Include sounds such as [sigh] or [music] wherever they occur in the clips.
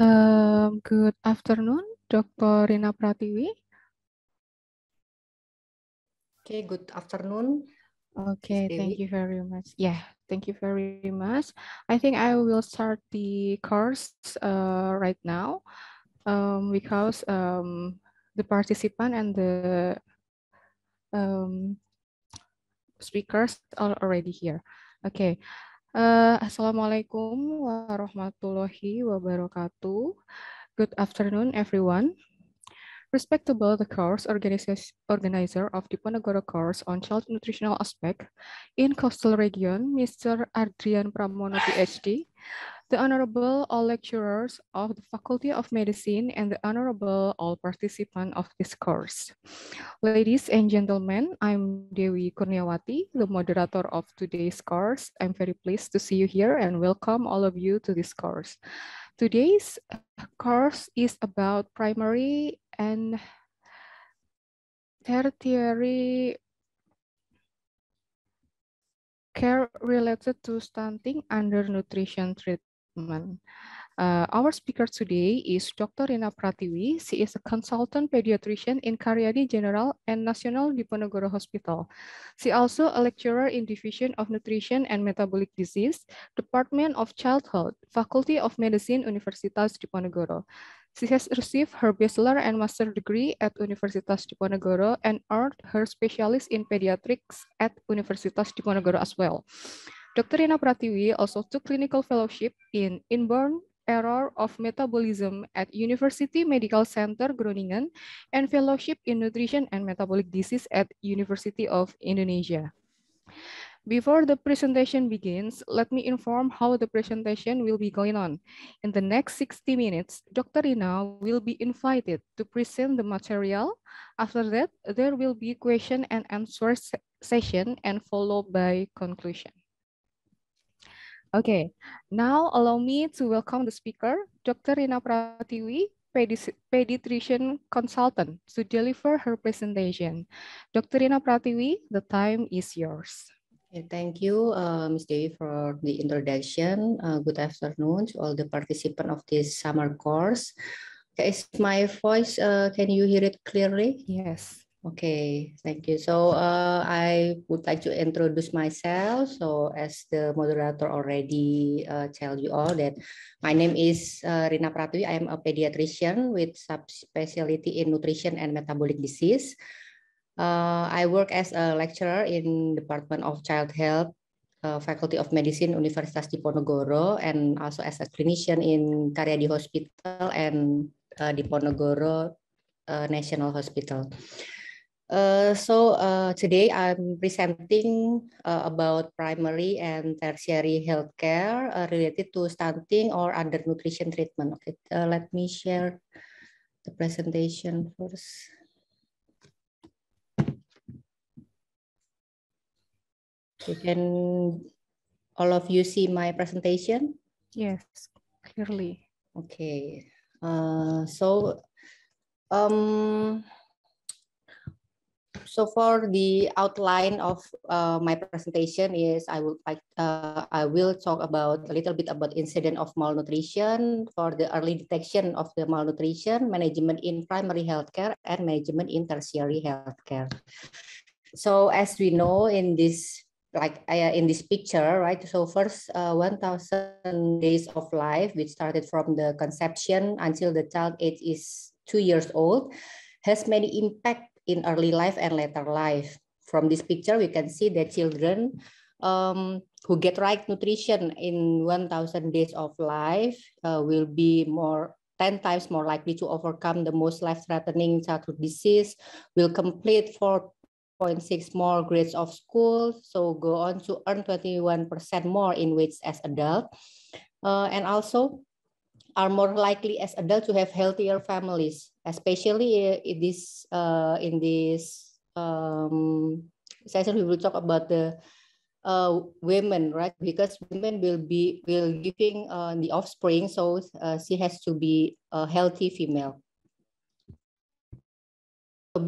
Um, good afternoon, Dr. Rina Pratiwi. Okay, good afternoon. Okay, thank you very much. Yeah, thank you very much. I think I will start the course uh, right now um, because um, the participant and the um, speakers are already here. Okay, uh, Assalamualaikum warahmatullahi wabarakatuh. Good afternoon, everyone. Respectable the course organizer of the Ponegoro course on child nutritional aspect in coastal region, Mr. Adrian Pramono, PhD, the Honorable all lecturers of the Faculty of Medicine and the Honorable all participants of this course. Ladies and gentlemen, I'm Dewi Kurniawati, the moderator of today's course. I'm very pleased to see you here and welcome all of you to this course. Today's course is about primary and tertiary care related to stunting under nutrition treatment. Uh, our speaker today is Dr. Rina Pratiwi. She is a consultant pediatrician in Karyadi General and National Diponegoro Hospital. She also a lecturer in Division of Nutrition and Metabolic Disease, Department of Childhood, Faculty of Medicine, Universitas Diponegoro. She has received her bachelor and master degree at Universitas Diponegoro and earned her specialist in pediatrics at Universitas Diponegoro as well. Dr. Rina Pratiwi also took clinical fellowship in inborn error of metabolism at University Medical Center Groningen and fellowship in nutrition and metabolic disease at University of Indonesia. Before the presentation begins, let me inform how the presentation will be going on. In the next 60 minutes, Dr. Rina will be invited to present the material. After that, there will be question and answer session and followed by conclusion. Okay, now allow me to welcome the speaker, Dr. Rina Pratiwi, pediatrician consultant, to deliver her presentation. Dr. Rina Pratiwi, the time is yours. Okay, thank you, uh, Ms. Dewi, for the introduction. Uh, good afternoon to all the participants of this summer course. Is my voice, uh, can you hear it clearly? Yes. Okay, thank you. So uh, I would like to introduce myself. So as the moderator already uh, tell you all that my name is uh, Rina Pratwi. I am a pediatrician with subspecialty in nutrition and metabolic disease. Uh, I work as a lecturer in Department of Child Health, uh, Faculty of Medicine, Universitas Diponegoro, and also as a clinician in Karyadi Hospital and uh, Diponegoro National Hospital. Uh, so uh, today I'm presenting uh, about primary and tertiary healthcare uh, related to stunting or undernutrition treatment. Okay, uh, let me share the presentation first. You can all of you see my presentation? Yes, clearly. Okay. Uh, so um, so for the outline of uh, my presentation is I will uh, I will talk about a little bit about incident of malnutrition for the early detection of the malnutrition, management in primary healthcare, and management in tertiary healthcare. So as we know in this like uh, in this picture, right? So first, uh, 1,000 days of life, which started from the conception until the child age is two years old has many impact in early life and later life. From this picture, we can see that children um, who get right nutrition in 1,000 days of life uh, will be more 10 times more likely to overcome the most life-threatening childhood disease, will complete 4.6 more grades of school, so go on to earn 21% more in wage as adult. Uh, and also, are more likely as adults to have healthier families, especially eh, in this uh, in this um, session we will talk about the uh, women, right? Because women will be will giving uh, the offspring, so uh, she has to be a healthy female.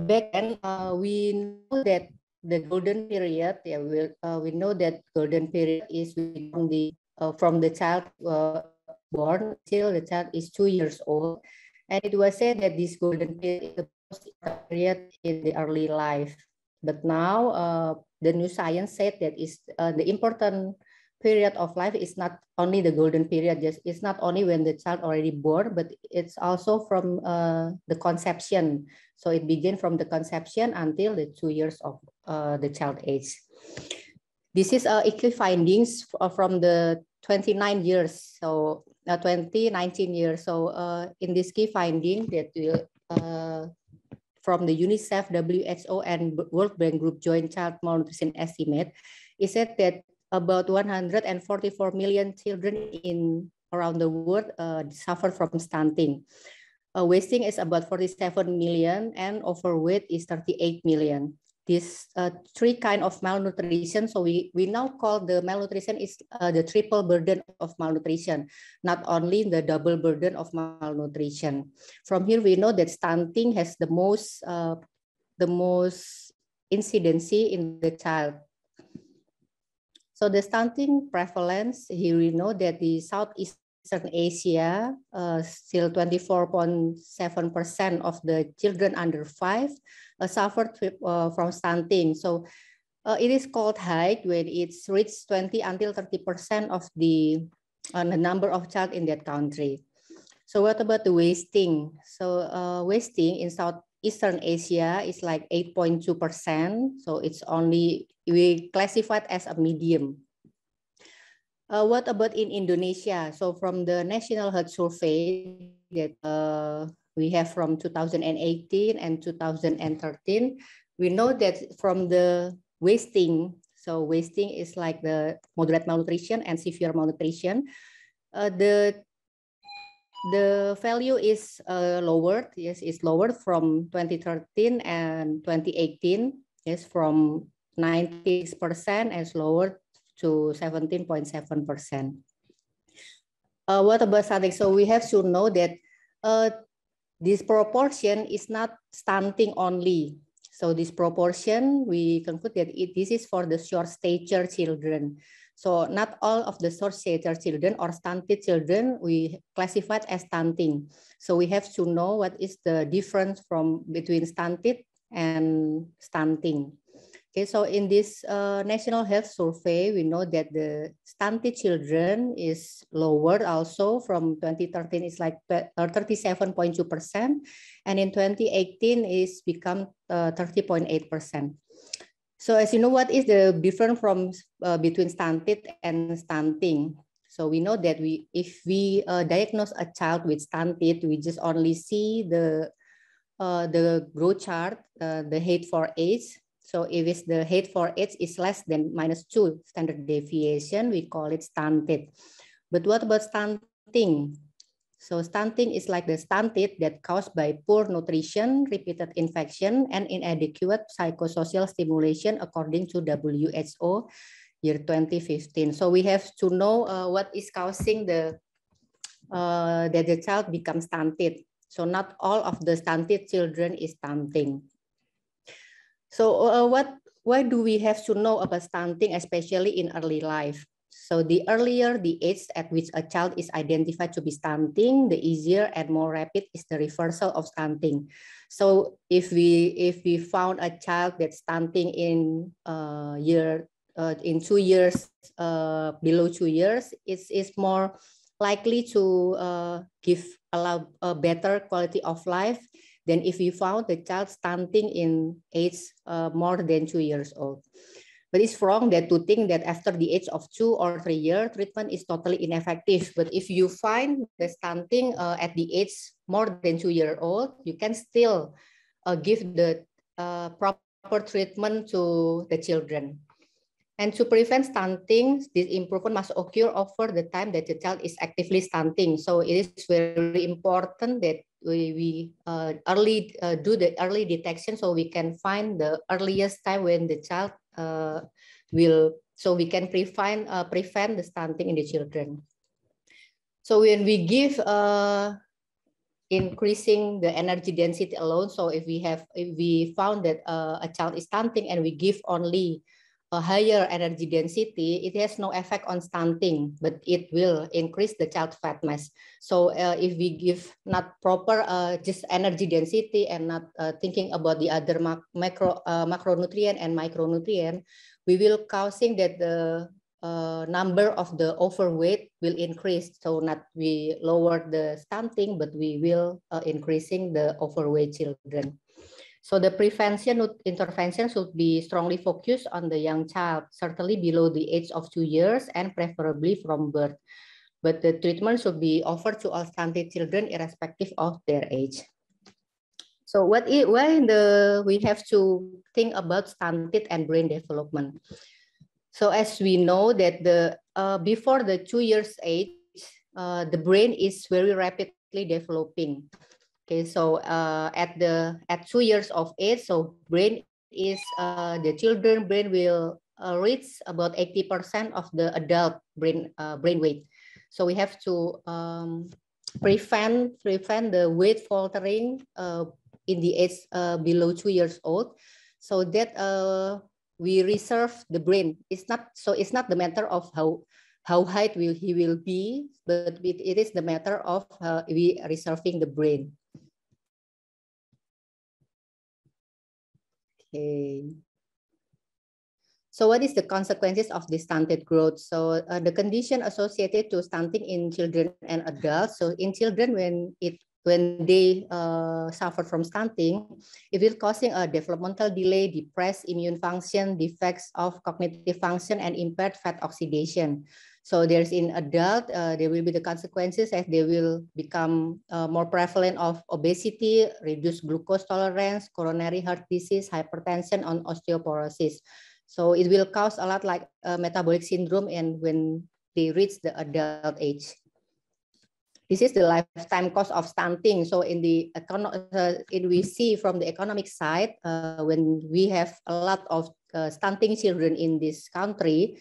back then, uh, we know that the golden period. Yeah, we we uh, we know that golden period is from the uh, from the child uh, born till the child is two years old. And it was said that this golden period is the period in the early life. But now uh, the new science said that is uh, the important period of life is not only the golden period. Just it's not only when the child already born, but it's also from uh, the conception. So it begins from the conception until the two years of uh, the child age. This is uh, equal findings from the 29 years, so uh, years. So uh, in this key finding that will, uh, from the UNICEF, WHO, and World Bank Group Joint Child Malnutrition Estimate, it said that about 144 million children in around the world uh, suffer from stunting. Uh, wasting is about 47 million and overweight is 38 million these uh, three kind of malnutrition. So we, we now call the malnutrition is uh, the triple burden of malnutrition, not only the double burden of malnutrition. From here, we know that stunting has the most, uh, the most incidency in the child. So the stunting prevalence, here we know that the Southeastern Asia, uh, still 24.7% of the children under five suffered uh, from stunting. So uh, it is called height when it's reached 20 until 30% of the, uh, the number of child in that country. So what about the wasting? So uh, wasting in Southeastern Asia is like 8.2%. So it's only, we classified as a medium. Uh, what about in Indonesia? So from the National Health Survey that uh, we have from 2018 and 2013. We know that from the wasting, so wasting is like the moderate malnutrition and severe malnutrition. Uh, the the value is uh, lowered, yes, it's lowered from 2013 and 2018, yes, from 96% and lowered to 17.7%. Uh, what about static? So we have to know that uh, this proportion is not stunting only. So this proportion, we conclude that it, this is for the short stature children. So not all of the short stature children or stunted children we classified as stunting. So we have to know what is the difference from between stunted and stunting. Okay, so in this uh, national health survey, we know that the stunted children is lower also from 2013, it's like 37.2%. Uh, and in 2018, it's become 30.8%. Uh, so as you know, what is the difference from uh, between stunted and stunting? So we know that we, if we uh, diagnose a child with stunted, we just only see the the growth chart, the height for age, so if it's the height for age is less than minus two standard deviation, we call it stunted. But what about stunting? So stunting is like the stunted that caused by poor nutrition, repeated infection, and inadequate psychosocial stimulation according to WHO year 2015. So we have to know uh, what is causing the uh, that the child becomes stunted. So not all of the stunted children is stunting. So uh, uh, what why do we have to know about stunting, especially in early life? So the earlier the age at which a child is identified to be stunting, the easier and more rapid is the reversal of stunting. So if we if we found a child that's stunting in uh, year uh, in two years uh, below two years, it's, it's more likely to uh, give allow a better quality of life than if you found the child stunting in age uh, more than two years old. But it's wrong that to think that after the age of two or three years, treatment is totally ineffective. But if you find the stunting uh, at the age more than two year old, you can still uh, give the uh, proper treatment to the children. And to prevent stunting, this improvement must occur over the time that the child is actively stunting. So it is very important that we, we uh, early uh, do the early detection so we can find the earliest time when the child uh, will so we can prevent uh, prevent the stunting in the children so when we give uh, increasing the energy density alone so if we have if we found that uh, a child is stunting and we give only a higher energy density, it has no effect on stunting, but it will increase the child fat mass. So uh, if we give not proper uh, just energy density and not uh, thinking about the other mac macro uh, macronutrient and micronutrient, we will causing that the uh, number of the overweight will increase. So not we lower the stunting, but we will uh, increasing the overweight children. So the prevention intervention should be strongly focused on the young child, certainly below the age of two years and preferably from birth. But the treatment should be offered to all stunted children irrespective of their age. So what is, why the, we have to think about stunted and brain development? So as we know that the uh, before the two years age, uh, the brain is very rapidly developing. Okay, so uh, at the at two years of age, so brain is uh, the children brain will uh, reach about 80% of the adult brain uh, brain weight. So we have to um, prevent prevent the weight faltering uh, in the age uh, below two years old, so that uh, we reserve the brain. It's not so it's not the matter of how how high will he will be, but it is the matter of uh, we reserving the brain. Okay. So what is the consequences of this stunted growth? So uh, the condition associated to stunting in children and adults. So in children, when it when they uh, suffer from stunting, it will causing a developmental delay, depressed immune function, defects of cognitive function, and impaired fat oxidation. So there's in adult, uh, there will be the consequences as they will become uh, more prevalent of obesity, reduced glucose tolerance, coronary heart disease, hypertension, on osteoporosis. So it will cause a lot like uh, metabolic syndrome and when they reach the adult age. This is the lifetime cost of stunting. So in the uh, it we see from the economic side, uh, when we have a lot of uh, stunting children in this country,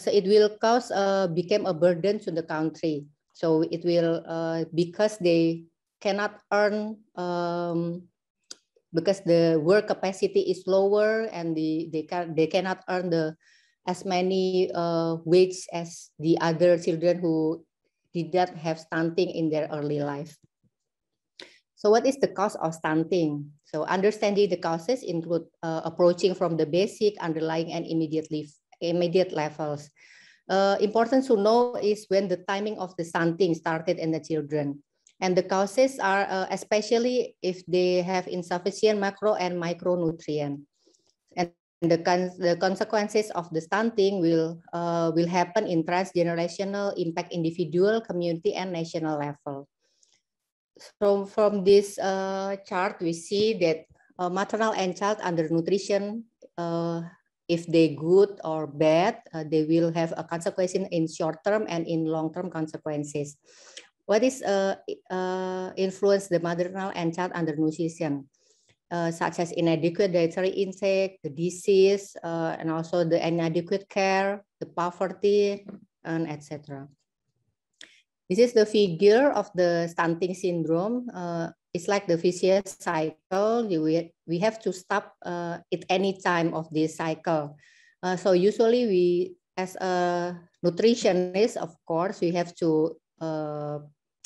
so it will cause uh, became a burden to the country. So it will uh, because they cannot earn um, because the work capacity is lower and the they can they cannot earn the as many uh, wage as the other children who did not have stunting in their early life. So what is the cause of stunting? So understanding the causes include uh, approaching from the basic, underlying, and immediately immediate levels. Uh, important to know is when the timing of the stunting started in the children. And the causes are uh, especially if they have insufficient macro and micronutrient. And the, con the consequences of the stunting will, uh, will happen in transgenerational impact individual, community, and national level. So from this uh, chart, we see that uh, maternal and child undernutrition uh, if they good or bad, uh, they will have a consequence in short term and in long term consequences. What is uh, uh, influence the maternal and child undernutrition, uh, such as inadequate dietary intake, the disease, uh, and also the inadequate care, the poverty, and etc. This is the figure of the stunting syndrome. Uh, it's like the vicious cycle. You we have to stop uh, at any time of this cycle. Uh, so usually we, as a nutritionist, of course, we have to uh,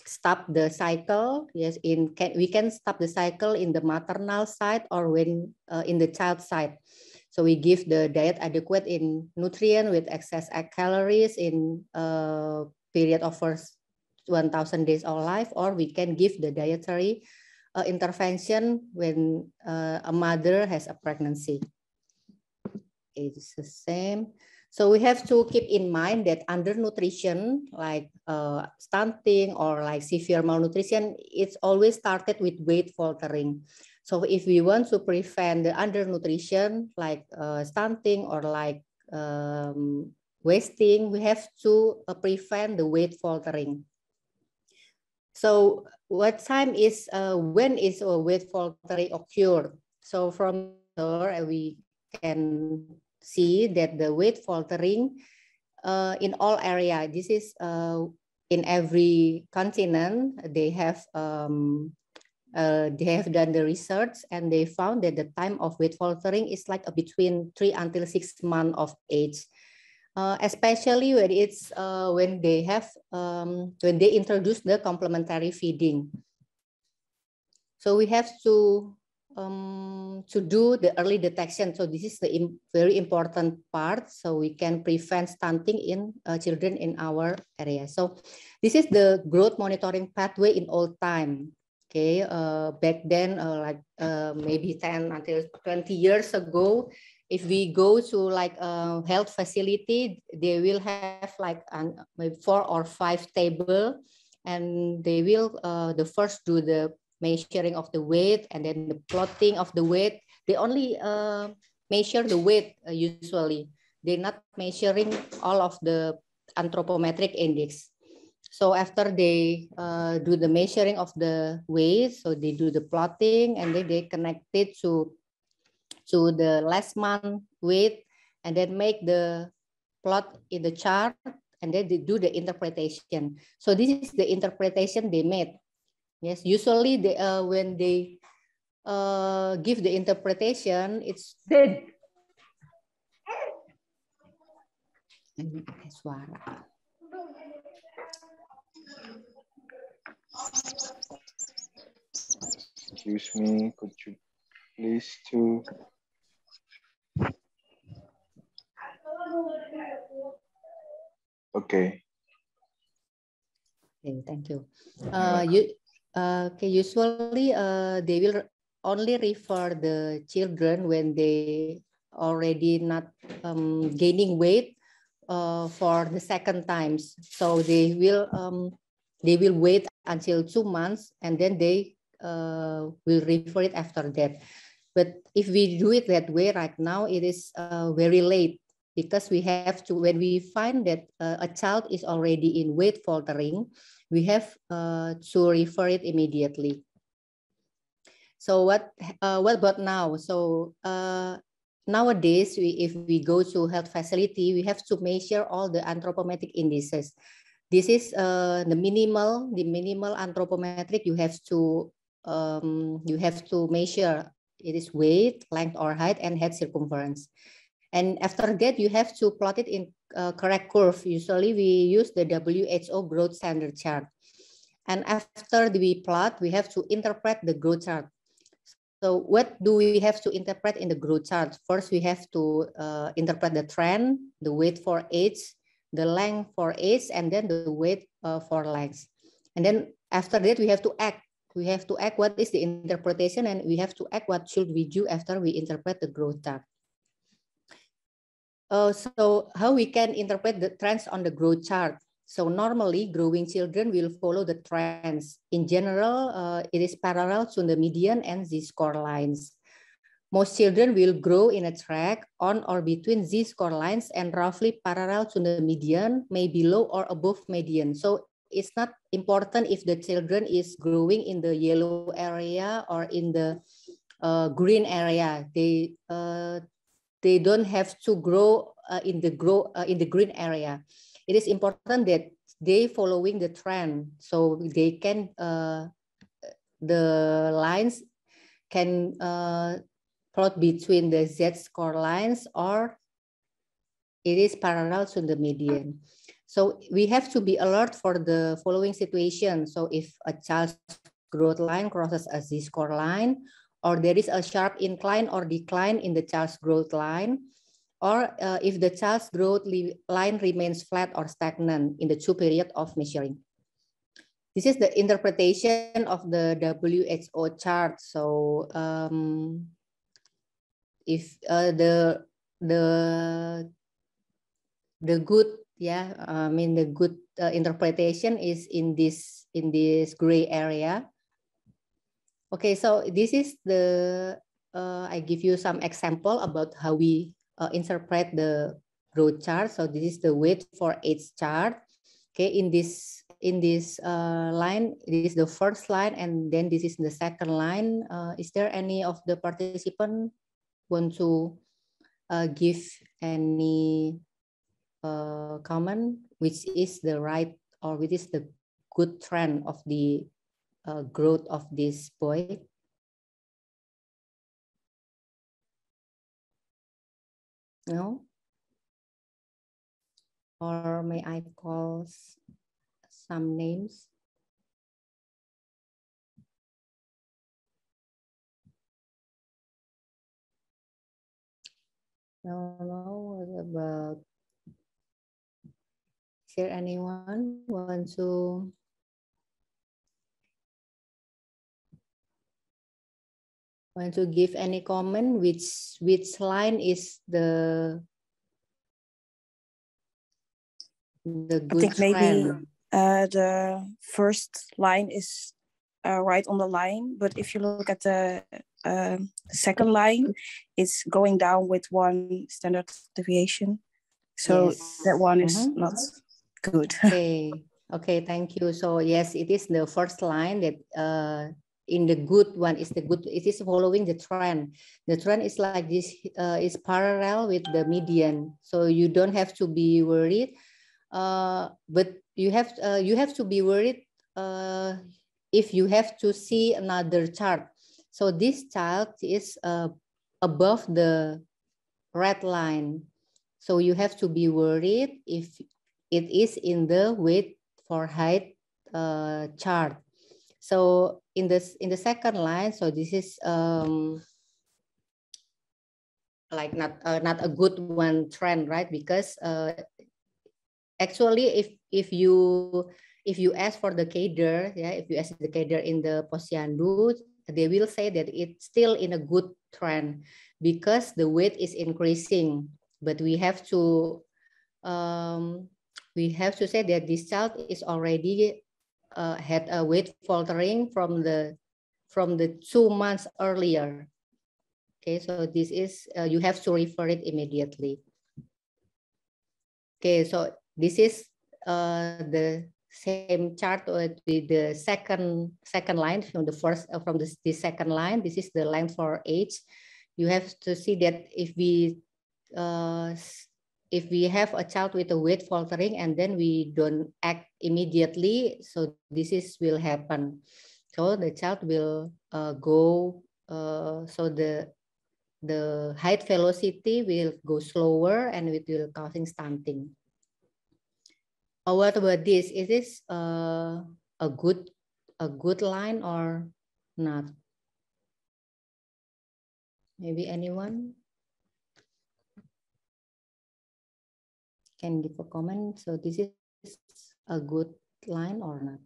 stop the cycle. Yes, in can, we can stop the cycle in the maternal side or when uh, in the child side. So we give the diet adequate in nutrient with excess calories in uh, period of first 1000 days of life, or we can give the dietary uh, intervention when uh, a mother has a pregnancy. It's the same. So we have to keep in mind that undernutrition, like uh, stunting or like severe malnutrition, it's always started with weight faltering. So if we want to prevent the undernutrition, like uh, stunting or like um, wasting, we have to uh, prevent the weight faltering. So what time is, uh, when is a weight faltering occurred? So from there, uh, we can see that the weight faltering uh, in all area. This is uh, in every continent. They have um, uh, they have done the research and they found that the time of weight faltering is like between three until six months of age uh, especially when it's uh, when they have um, when they introduce the complementary feeding. So we have to um, to do the early detection. So this is the Im very important part. So we can prevent stunting in uh, children in our area. So this is the growth monitoring pathway in old time. Okay, uh, back then, uh, like uh, maybe 10 until 20 years ago, if we go to like a health facility, they will have like an, four or five table and they will uh, the first do the measuring of the weight and then the plotting of the weight. They only uh, measure the weight uh, usually. They're not measuring all of the anthropometric index. So after they uh, do the measuring of the weight, so they do the plotting and then they connect it to to the last month with, and then make the plot in the chart, and then they do the interpretation. So this is the interpretation they made. Yes, usually they, uh, when they uh, give the interpretation, it's dead. Excuse me, could you please to Okay. Okay, thank you. Uh, you uh, okay, usually uh, they will only refer the children when they already not um, gaining weight uh, for the second times. So they will um, they will wait until two months and then they uh, will refer it after that. But if we do it that way right now, it is uh, very late because we have to when we find that uh, a child is already in weight faltering we have uh, to refer it immediately so what uh, what about now so uh, nowadays we, if we go to health facility we have to measure all the anthropometric indices this is uh, the minimal the minimal anthropometric you have to um, you have to measure it is weight length or height and head circumference and after that, you have to plot it in uh, correct curve. Usually we use the WHO growth standard chart. And after we plot, we have to interpret the growth chart. So what do we have to interpret in the growth chart? First, we have to uh, interpret the trend, the weight for age, the length for age, and then the weight uh, for length. And then after that, we have to act. We have to act what is the interpretation and we have to act what should we do after we interpret the growth chart. Uh, so how we can interpret the trends on the growth chart. So normally growing children will follow the trends. In general, uh, it is parallel to the median and z-score lines. Most children will grow in a track on or between z-score lines and roughly parallel to the median, maybe low or above median. So it's not important if the children is growing in the yellow area or in the uh, green area. They uh, they don't have to grow uh, in the grow uh, in the green area. It is important that they following the trend so they can uh, the lines can uh, plot between the z score lines or it is parallel to the median. So we have to be alert for the following situation. So if a child's growth line crosses a z-score line or there is a sharp incline or decline in the child's growth line, or uh, if the child's growth line remains flat or stagnant in the two period of measuring. This is the interpretation of the WHO chart. So um, if uh, the the the good yeah i mean the good uh, interpretation is in this in this gray area Okay, so this is the, uh, I give you some example about how we uh, interpret the growth chart. So this is the weight for each chart. Okay, in this in this uh, line, this is the first line, and then this is the second line. Uh, is there any of the participant want to uh, give any uh, comment, which is the right or which is the good trend of the uh, growth of this boy. No? Or may I call some names? I don't know about. Is there anyone want to want to give any comment which which line is the the good I think line? maybe uh, the first line is uh, right on the line but if you look at the uh, second line it's going down with one standard deviation so yes. that one is mm-hmm. not good [laughs] okay okay thank you so yes it is the first line that uh, in the good one is the good it is following the trend the trend is like this uh, is parallel with the median so you don't have to be worried uh, but you have uh, you have to be worried uh, if you have to see another chart so this chart is uh, above the red line so you have to be worried if it is in the weight for height uh, chart so in this in the second line, so this is um, like not uh, not a good one trend, right? Because uh, actually, if if you if you ask for the cader, yeah, if you ask the cader in the posyandu, they will say that it's still in a good trend because the weight is increasing. But we have to um, we have to say that this child is already uh, had a weight faltering from the from the two months earlier. Okay, so this is, uh, you have to refer it immediately. Okay, so this is uh, the same chart with the second second line from the first uh, from the, the second line. This is the line for age. You have to see that if we uh, if we have a child with a weight faltering and then we don't act immediately, so this is will happen. So the child will uh, go, uh, so the the height velocity will go slower and it will causing stunting. Or uh, what about this? Is this uh, a good a good line or not? Maybe anyone? can give a comment. So this is a good line or not?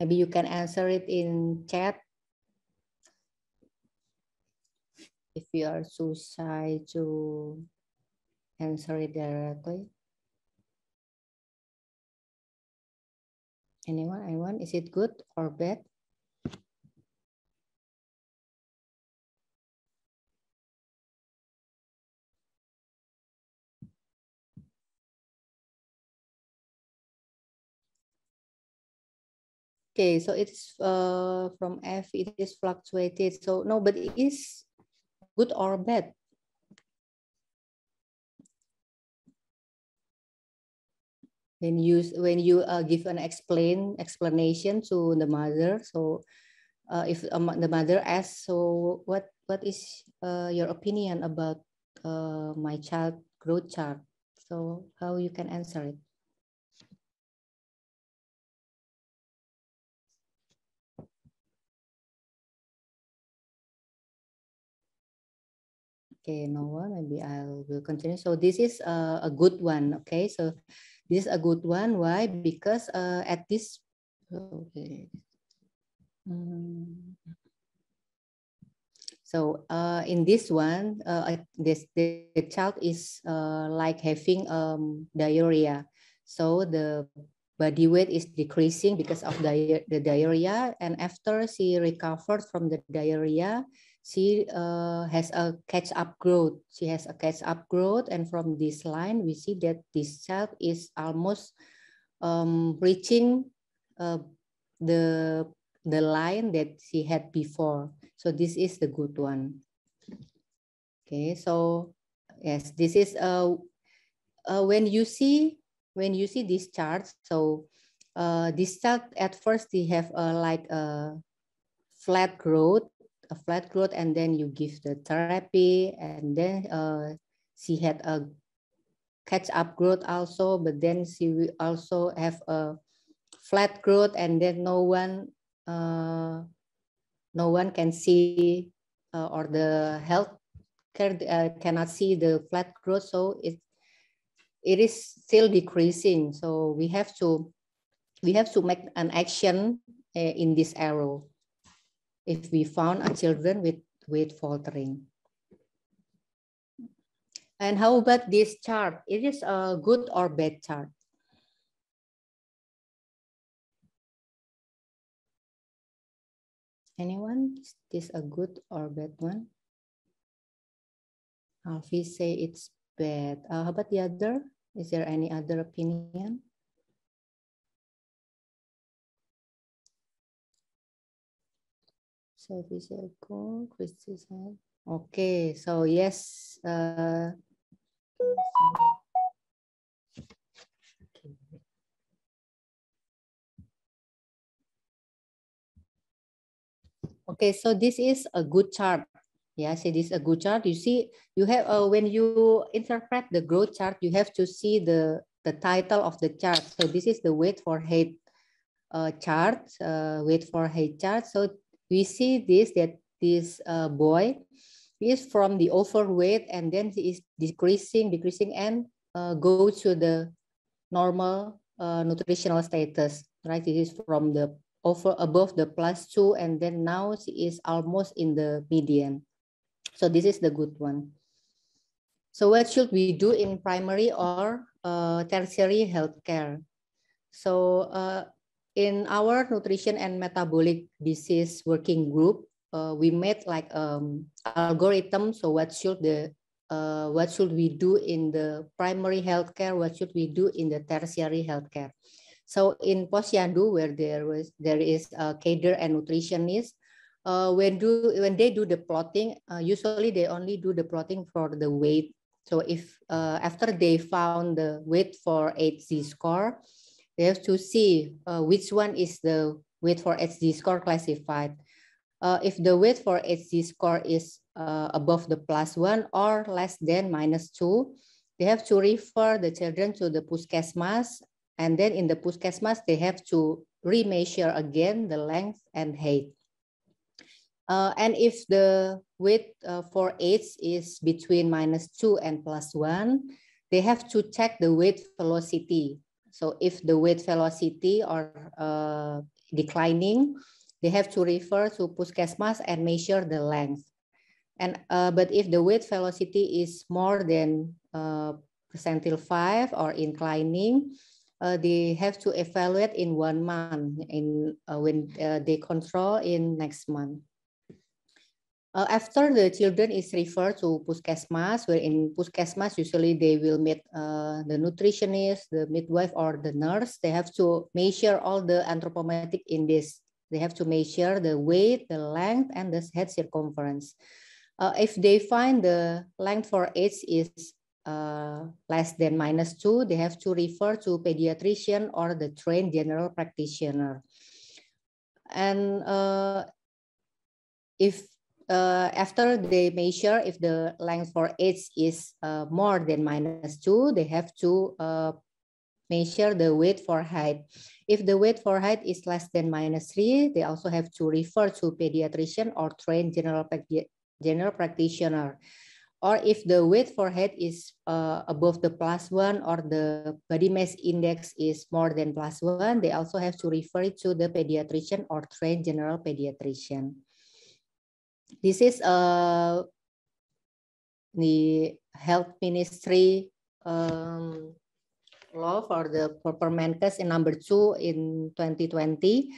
Maybe you can answer it in chat. If you are too shy to answer it directly. Anyone, anyone? Is it good or bad? Okay, so it's uh, from F, it is fluctuated. So no, but it is good or bad. when you when you uh, give an explain explanation to the mother so uh, if the mother asks so what what is uh, your opinion about uh, my child growth chart so how you can answer it okay no one maybe i will continue so this is uh, a good one okay so this is a good one. Why? Because uh, at this, okay. Mm. so uh, in this one, uh, this the, the child is uh, like having um, diarrhea. So the body weight is decreasing because of di the diarrhea. And after she recovered from the diarrhea, she uh, has a catch up growth. She has a catch up growth. And from this line, we see that this child is almost um, reaching uh, the, the line that she had before. So this is the good one. Okay, so yes, this is uh, uh, when you see when you see this chart. So uh, this chart at first they have a like a flat growth a flat growth and then you give the therapy and then uh, she had a catch up growth also, but then she will also have a flat growth and then no one uh, no one can see uh, or the health care uh, cannot see the flat growth. So it it is still decreasing. So we have to we have to make an action uh, in this arrow if we found a children with weight faltering. And how about this chart? It is a good or bad chart. Anyone? Is this a good or bad one? Alfie say it's bad. Uh, how about the other? Is there any other opinion? service ago, Okay, so yes. Uh, okay. so this is a good chart. Yeah, so this is a good chart. You see, you have uh, when you interpret the growth chart, you have to see the the title of the chart. So this is the weight for height uh, chart, uh, weight for height chart. So we see this that this uh, boy is from the overweight and then he is decreasing, decreasing and uh, go to the normal uh, nutritional status, right? This is from the over above the plus two and then now she is almost in the median. So this is the good one. So what should we do in primary or uh, tertiary healthcare? So uh, in our nutrition and metabolic disease working group, uh, we made like um, algorithm. So what should the uh, what should we do in the primary healthcare? What should we do in the tertiary healthcare? So in Posyandu, where there was there is a cader and nutritionist, uh, when do when they do the plotting, uh, usually they only do the plotting for the weight. So if uh, after they found the weight for 8Z score, they have to see uh, which one is the weight for HD score classified. Uh, if the weight for HD score is uh, above the plus one or less than minus two, they have to refer the children to the Puskesmas. And then in the Puskesmas, they have to remeasure again the length and height. Uh, and if the weight uh, for age is between minus two and plus one, they have to check the weight velocity. So if the weight velocity are uh, declining, they have to refer to Puskesmas and measure the length. And uh, but if the weight velocity is more than uh, percentile five or inclining, uh, they have to evaluate in one month in uh, when uh, they control in next month. Uh, after the children is referred to puskesmas, where in puskesmas usually they will meet uh, the nutritionist, the midwife, or the nurse. They have to measure all the anthropometric indices. They have to measure the weight, the length, and the head circumference. Uh, if they find the length for age is uh, less than minus two, they have to refer to pediatrician or the trained general practitioner. And uh, if uh, after they measure if the length for h is uh, more than minus 2, they have to uh, measure the weight for height. If the weight for height is less than minus 3, they also have to refer to pediatrician or trained general, general practitioner. Or if the weight for height is uh, above the plus 1 or the body mass index is more than plus 1, they also have to refer to the pediatrician or trained general pediatrician this is uh, the health ministry um, law for the Permenkes in number two in 2020.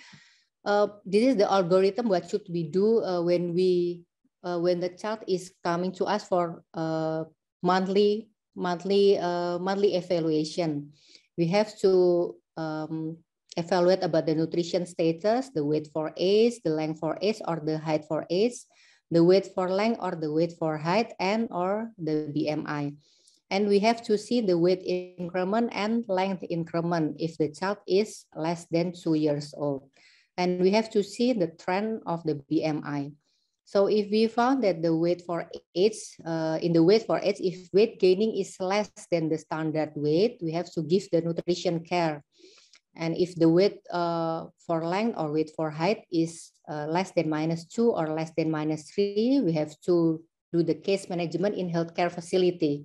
Uh, this is the algorithm what should we do uh, when we uh, when the child is coming to us for uh, monthly monthly uh, monthly evaluation. We have to um, evaluate about the nutrition status, the weight for age, the length for age or the height for age, the weight for length or the weight for height and or the BMI. And we have to see the weight increment and length increment if the child is less than two years old. And we have to see the trend of the BMI. So if we found that the weight for age, uh, in the weight for age, if weight gaining is less than the standard weight, we have to give the nutrition care and if the width uh, for length or width for height is uh, less than minus two or less than minus three, we have to do the case management in healthcare facility.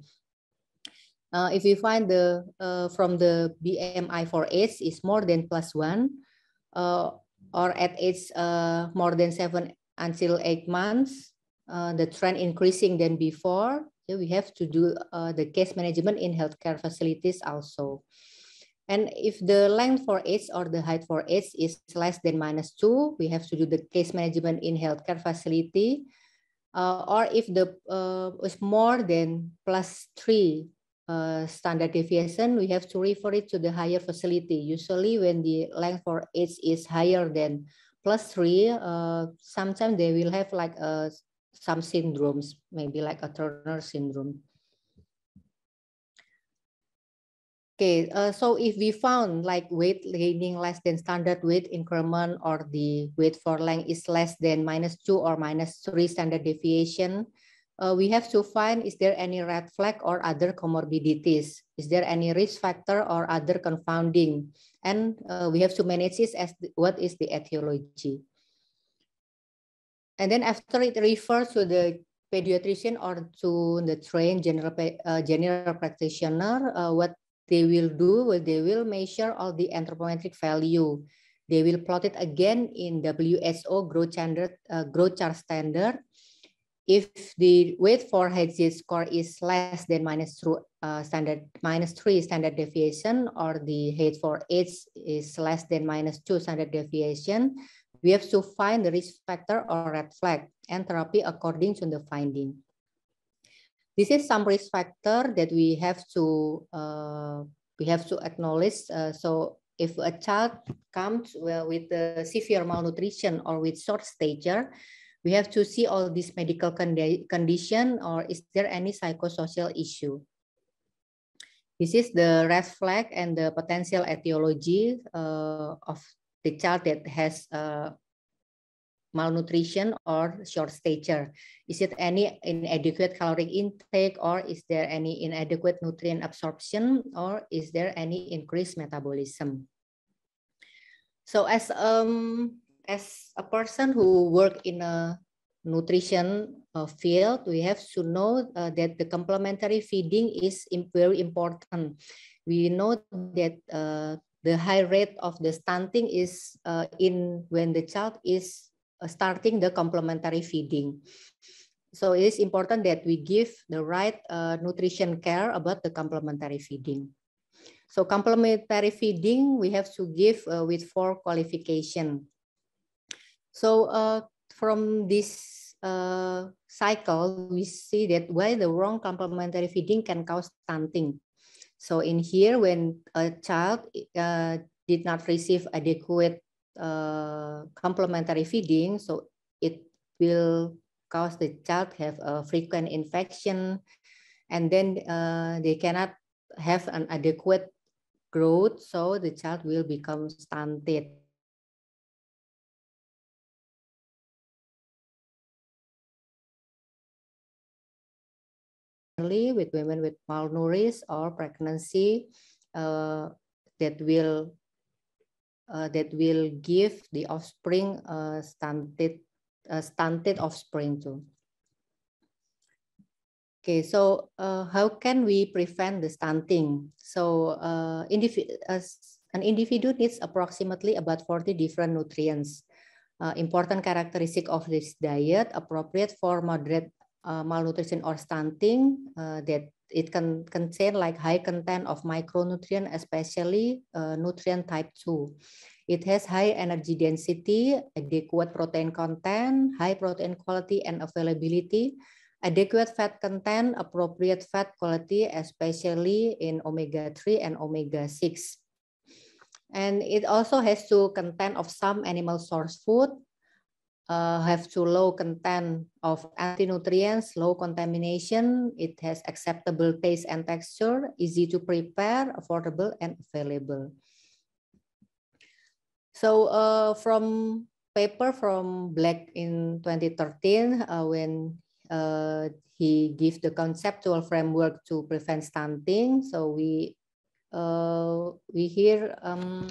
Uh, if we find the uh, from the BMI for age is more than plus one, uh, or at age uh, more than seven until eight months, the trend increasing than before, we have to do the case management in healthcare facilities also. And if the length for H or the height for H is less than minus two, we have to do the case management in healthcare facility. Uh, or if the uh, is more than plus three uh, standard deviation, we have to refer it to the higher facility. Usually when the length for H is higher than plus three, uh, sometimes they will have like a, uh, some syndromes, maybe like a Turner syndrome. Okay, uh, so if we found like weight gaining less than standard weight increment or the weight for length is less than minus two or minus three standard deviation, uh, we have to find is there any red flag or other comorbidities? Is there any risk factor or other confounding? And uh, we have to manage this as the, what is the etiology. And then after it refers to the pediatrician or to the trained general, uh, general practitioner, uh, what they will do, they will measure all the anthropometric value. They will plot it again in WSO growth standard, uh, growth chart standard. If the weight for HZ score is less than minus two, uh, standard minus three standard deviation, or the height for age is less than minus two standard deviation, we have to find the risk factor or red flag and therapy according to the finding. This is some risk factor that we have to uh, we have to acknowledge. Uh, so if a child comes well, with uh, severe malnutrition or with short stature, we have to see all this medical condi condition or is there any psychosocial issue. This is the red flag and the potential etiology uh, of the child that has uh, malnutrition or short stature? Is it any inadequate caloric intake or is there any inadequate nutrient absorption or is there any increased metabolism? So as, um, as a person who work in a nutrition uh, field, we have to know uh, that the complementary feeding is very important. We know that uh, the high rate of the stunting is uh, in when the child is uh, starting the complementary feeding. So it is important that we give the right uh, nutrition care about the complementary feeding. So complementary feeding, we have to give uh, with four qualification. So uh, from this uh, cycle, we see that why the wrong complementary feeding can cause stunting. So in here, when a child uh, did not receive adequate uh, complementary feeding, so it will cause the child have a frequent infection, and then uh, they cannot have an adequate growth, so the child will become stunted. with women with malnourished or pregnancy uh, that will uh, that will give the offspring stunted, stunted offspring too. Okay, so uh, how can we prevent the stunting? So uh, an individual needs approximately about 40 different nutrients. Uh, important characteristic of this diet appropriate for moderate malnutrition or stunting that it can contain like high content of micronutrient, especially uh, nutrient type 2. It has high energy density, adequate protein content, high protein quality and availability, adequate fat content, appropriate fat quality, especially in omega-3 and omega-6. And it also has to contain of some animal source food, uh, have to low content of anti-nutrients, low contamination. It has acceptable taste and texture, easy to prepare, affordable and available. So uh, from paper from Black in 2013, uh, when uh, he gave the conceptual framework to prevent stunting. So we uh, we here um,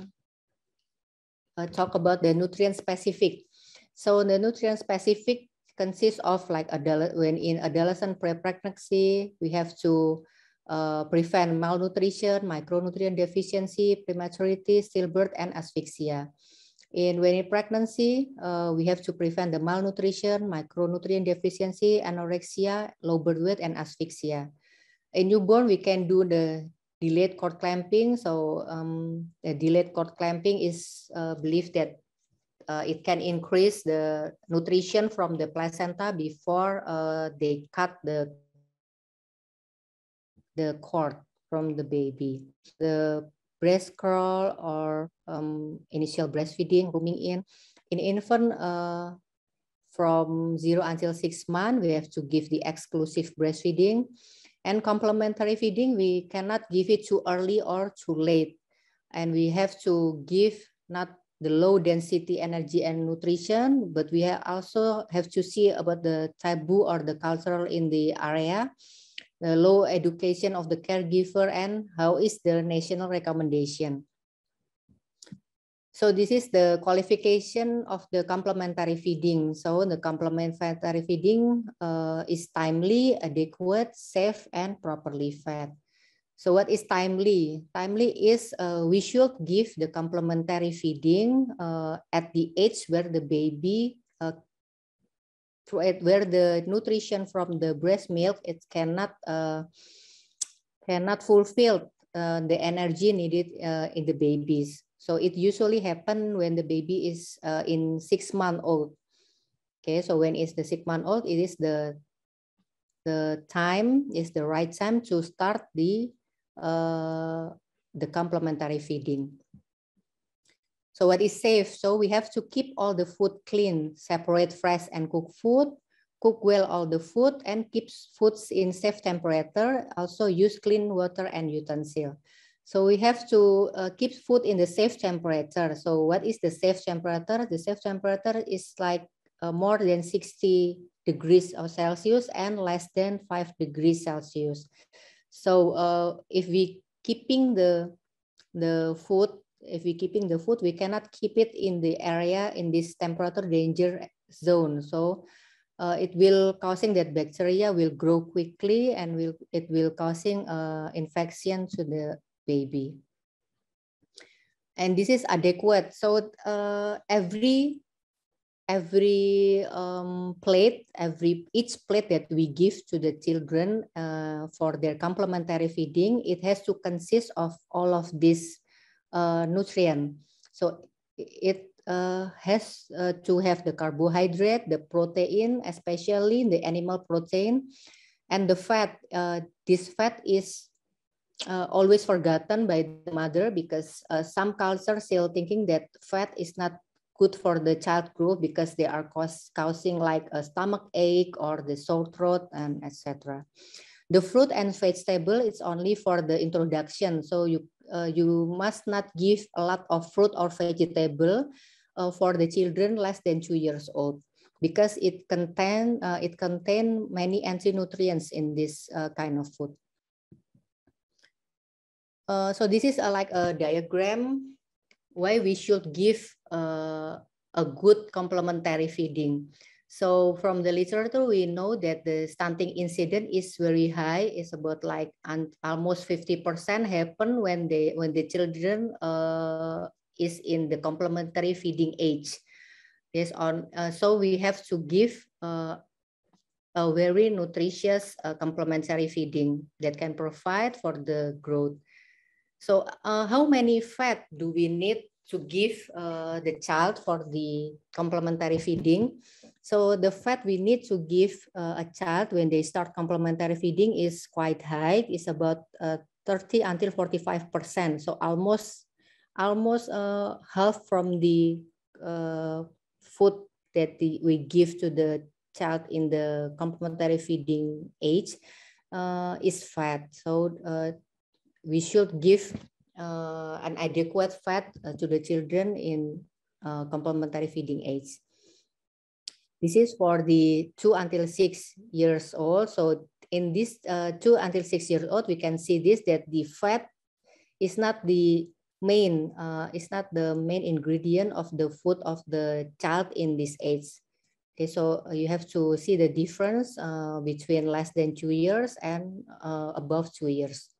uh, talk about the nutrient specific so the nutrient specific consists of like when in adolescent pregnancy, we have to uh, prevent malnutrition, micronutrient deficiency, prematurity, stillbirth, and asphyxia. In when in pregnancy, uh, we have to prevent the malnutrition, micronutrient deficiency, anorexia, low birth weight, and asphyxia. In newborn, we can do the delayed cord clamping. So um, the delayed cord clamping is uh, believed that uh, it can increase the nutrition from the placenta before uh, they cut the the cord from the baby. The breast crawl or um, initial breastfeeding, rooming in, in infant uh, from zero until six months, we have to give the exclusive breastfeeding. And complementary feeding, we cannot give it too early or too late. And we have to give not the low density energy and nutrition, but we have also have to see about the taboo or the cultural in the area, the low education of the caregiver, and how is the national recommendation. So this is the qualification of the complementary feeding. So the complementary feeding uh, is timely, adequate, safe, and properly fed. So what is timely? Timely is uh, we should give the complementary feeding uh, at the age where the baby, uh, where the nutrition from the breast milk it cannot uh, cannot fulfill uh, the energy needed uh, in the babies. So it usually happen when the baby is in six month old. Okay, so when it's the six month old, it is the the time is the right time to start the uh, the complementary feeding. So what is safe? So we have to keep all the food clean, separate fresh and cooked food, cook well all the food and keep foods in safe temperature. Also use clean water and utensil. So we have to uh, keep food in the safe temperature. So what is the safe temperature? The safe temperature is like uh, more than 60 degrees of Celsius and less than 5 degrees Celsius. So uh, if we keeping the the food, if we keeping the food, we cannot keep it in the area in this temperature danger zone. So uh, it will causing that bacteria will grow quickly and will it will causing uh, infection to the baby. And this is adequate. So uh, every every um, plate, every each plate that we give to the children uh, for their complementary feeding, it has to consist of all of these uh, nutrient. So it uh, has uh, to have the carbohydrate, the protein, especially the animal protein, and the fat. Uh, this fat is uh, always forgotten by the mother because uh, some cultures still thinking that fat is not good for the child group because they are cause, causing like a stomach ache or the sore throat and etc. The fruit and vegetable is only for the introduction, so you uh, you must not give a lot of fruit or vegetable uh, for the children less than two years old because it contain uh, it contain many anti nutrients in this uh, kind of food. Uh, so this is a, like a diagram why we should give uh, a good complementary feeding. So from the literature, we know that the stunting incident is very high. It's about like almost 50% happen when they when the children uh, is in the complementary feeding age. Yes, on uh, so we have to give uh, a very nutritious uh, complementary feeding that can provide for the growth. So uh, how many fat do we need to give uh, the child for the complementary feeding. So the fat we need to give uh, a child when they start complementary feeding is quite high. It's about uh, 30 until 45 percent. So almost almost uh, half from the uh, food that the, we give to the child in the complementary feeding age uh, is fat. So we should give uh, an adequate fat uh, to the children in uh, complementary feeding age. This is for the two until six years old. So in this uh, two until six years old, we can see this that the fat is not the main uh, is not the main ingredient of the food of the child in this age. Okay, so uh, you have to see the difference uh, between less than two years and uh, above two years.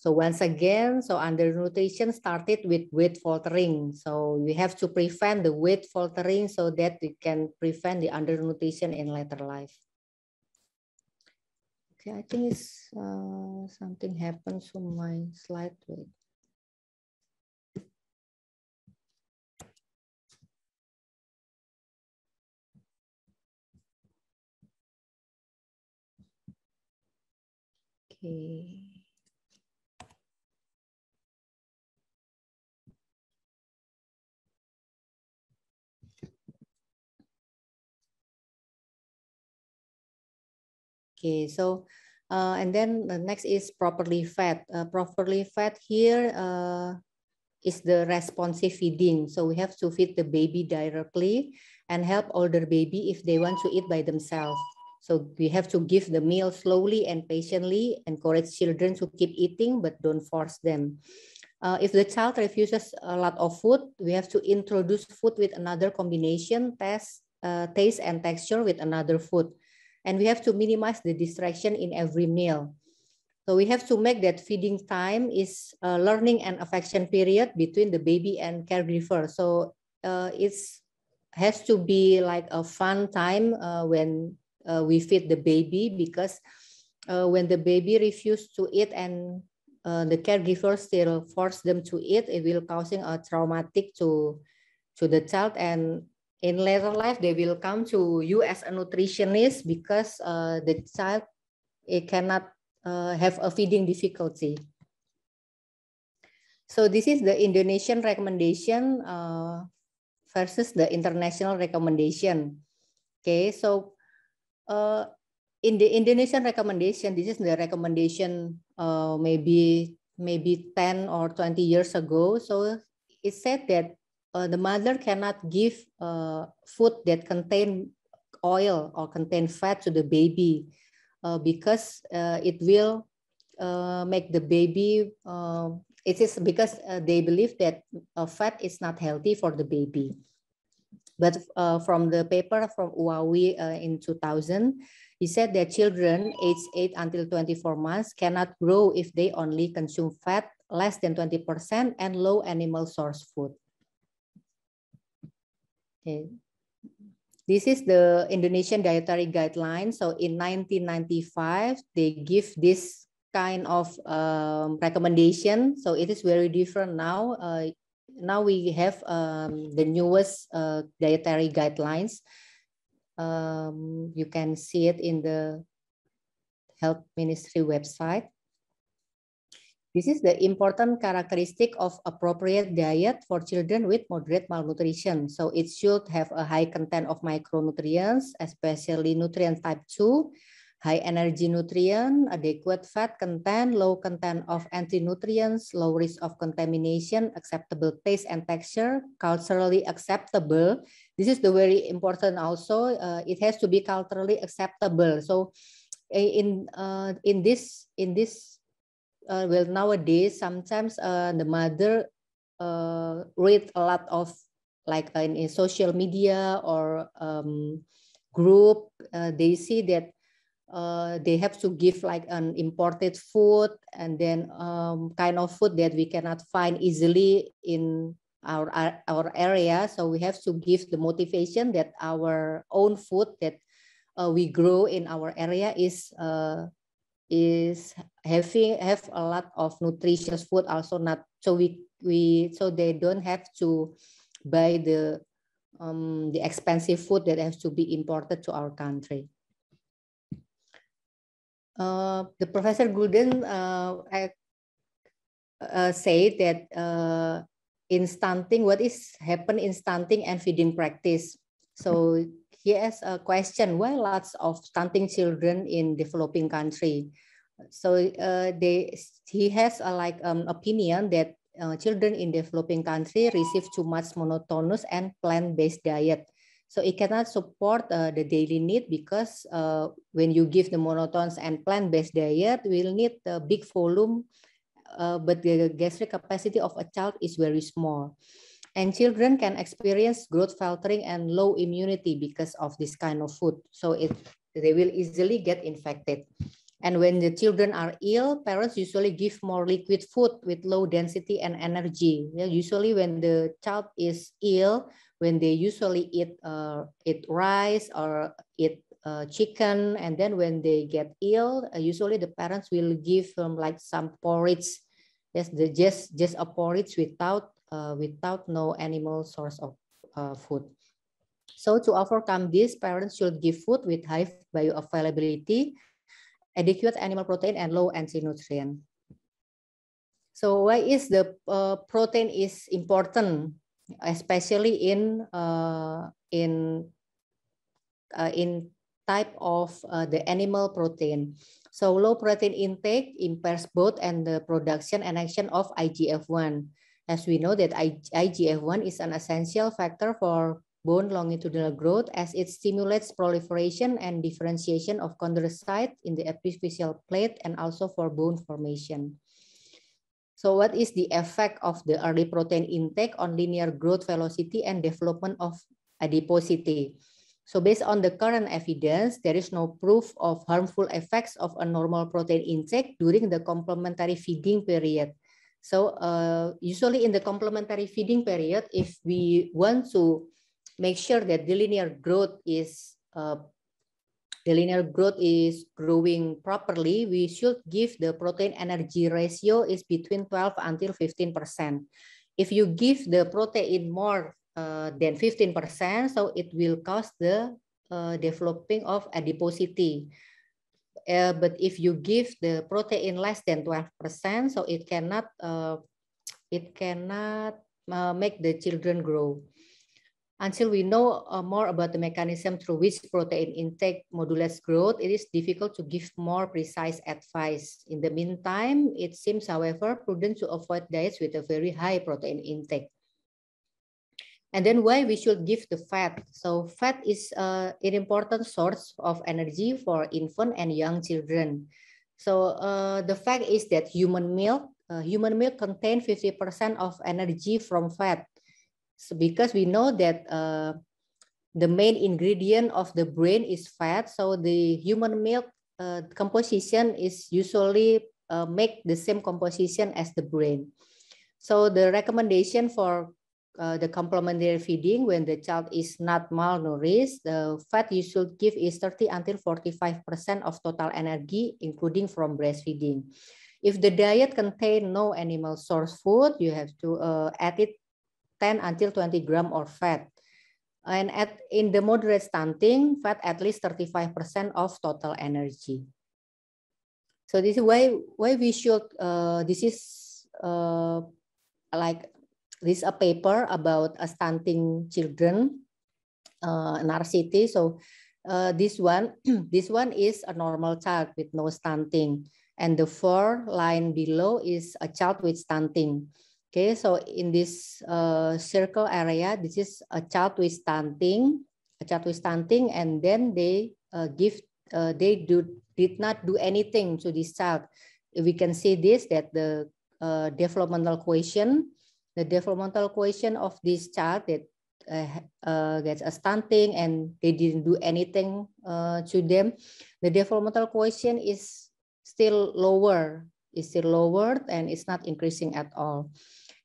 So once again, so undernutrition started with weight faltering. So we have to prevent the weight faltering so that we can prevent the undernutrition in later life. Okay, I think it's uh, something happened to my slide. Wait. Okay. Okay, so uh, and then the next is properly fed. Uh, properly fed here uh, is the responsive feeding. So we have to feed the baby directly and help older baby if they want to eat by themselves. So we have to give the meal slowly and patiently, encourage children to keep eating, but don't force them. Uh, if the child refuses a lot of food, we have to introduce food with another combination, test, uh, taste and texture with another food. And we have to minimize the distraction in every meal. So we have to make that feeding time is a learning and affection period between the baby and caregiver. So uh, it's has to be like a fun time uh, when uh, we feed the baby because uh, when the baby refuses to eat and uh, the caregiver still force them to eat, it will causing a traumatic to to the child and in later life they will come to you as a nutritionist because uh, the child it cannot uh, have a feeding difficulty so this is the indonesian recommendation uh, versus the international recommendation okay so uh, in the indonesian recommendation this is the recommendation uh, maybe maybe 10 or 20 years ago so it said that uh, the mother cannot give uh, food that contain oil or contain fat to the baby uh, because uh, it will uh, make the baby it is because they believe that fat is not healthy for the baby but from the paper from Huawei in 2000 he said that children aged 8 until 24 months cannot grow if they only consume fat less than 20% and low animal source food Okay. This is the Indonesian dietary guideline. So in 1995, they give this kind of um, recommendation. So it is very different now. Uh, now we have um, the newest uh, dietary guidelines. Um, you can see it in the Health Ministry website. This is the important characteristic of appropriate diet for children with moderate malnutrition. So it should have a high content of micronutrients, especially nutrient type 2, high energy nutrient, adequate fat content, low content of anti-nutrients, low risk of contamination, acceptable taste and texture, culturally acceptable. This is the very important also. Uh, it has to be culturally acceptable. So eh, in uh, in this in this uh, well nowadays sometimes uh, the mother uh, read a lot of like uh, in, in social media or um, group uh, they see that uh, they have to give like an imported food and then um, kind of food that we cannot find easily in our, our, area so we have to give the motivation that our own food that uh, we grow in our area is uh, is having have a lot of nutritious food also not so we we so they don't have to buy the um, the expensive food that has to be imported to our country. Uh, the Professor Gruden uh, uh, said that uh, in stunting, what is happen in stunting and feeding practice. So he asked a question: Why lots of stunting children in developing country? So uh, they he has a like um, opinion that uh, children in developing country receive too much monotonous and plant-based diet. So it cannot support uh, the daily need because uh, when you give the monotonous and plant-based diet, we'll need a big volume, uh, but the gastric capacity of a child is very small. And children can experience growth faltering and low immunity because of this kind of food. So it they will easily get infected. And when the children are ill, parents usually give more liquid food with low density and energy. Yeah, usually when the child is ill, when they usually eat, uh, eat rice or eat uh, chicken, and then when they get ill, uh, usually the parents will give them um, like some porridge, yes, the, just, just a porridge without uh, without no animal source of uh, food. So to overcome this, parents should give food with high bioavailability, adequate animal protein, and low anti-nutrient. So why is the uh, protein is important, especially in uh, in uh, in type of uh, the animal protein. So low protein intake impairs both and the production and action of IGF-1 as we know that IGF-1 is an essential factor for bone longitudinal growth as it stimulates proliferation and differentiation of chondrocyte in the epiphyseal plate and also for bone formation. So what is the effect of the early protein intake on linear growth velocity and development of adiposity? So based on the current evidence, there is no proof of harmful effects of a normal protein intake during the complementary feeding period. So uh, usually in the complementary feeding period, if we want to make sure that the linear growth is uh, the linear growth is growing properly, we should give the protein energy ratio is between 12 until 15%. If you give the protein more uh, than 15%, so it will cause the uh, developing of adiposity. Uh, but if you give the protein less than 12%, so it cannot uh, it cannot uh, make the children grow. Until we know uh, more about the mechanism through which protein intake modulates growth, it is difficult to give more precise advice. In the meantime, it seems, however, prudent to avoid diets with a very high protein intake. And then why we should give the fat. So fat is uh, an important source of energy for infant and young children. So uh, the fact is that human milk, uh, human milk contain 50% of energy from fat. So because we know that uh, the main ingredient of the brain is fat, so the human milk uh, composition is usually uh, make the same composition as the brain. So the recommendation for uh, the complementary feeding when the child is not malnourished, the fat you should give is 30 until 45% of total energy, including from breastfeeding. If the diet contain no animal source food, you have to uh, add it 10 until 20 gram of fat. And at, in the moderate stunting, fat at least 35% of total energy. So this is why, why we should, uh, this is uh, like this is a paper about a stunting children, uh, city. So uh, this one, [clears throat] this one is a normal child with no stunting, and the four line below is a child with stunting. Okay, so in this uh, circle area, this is a child with stunting, a child with stunting, and then they uh, give, uh, they do did not do anything to this child. We can see this that the uh, developmental quotient the developmental question of this child that uh, uh, gets a stunting and they didn't do anything uh, to them, the developmental question is still lower, is still lowered and it's not increasing at all.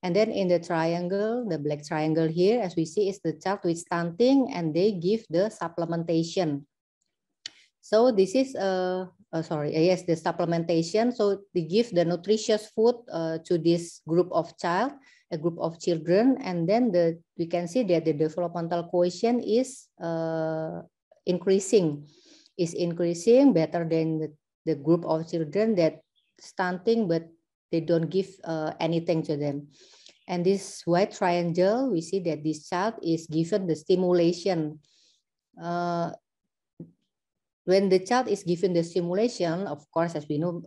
And then in the triangle, the black triangle here, as we see, is the child with stunting and they give the supplementation. So this is, a uh, sorry, yes, the supplementation. So they give the nutritious food uh, to this group of child a group of children, and then the we can see that the developmental quotient is uh, increasing, is increasing better than the, the group of children that stunting, but they don't give uh, anything to them. And this white triangle, we see that this child is given the stimulation. Uh, when the child is given the stimulation, of course, as we know,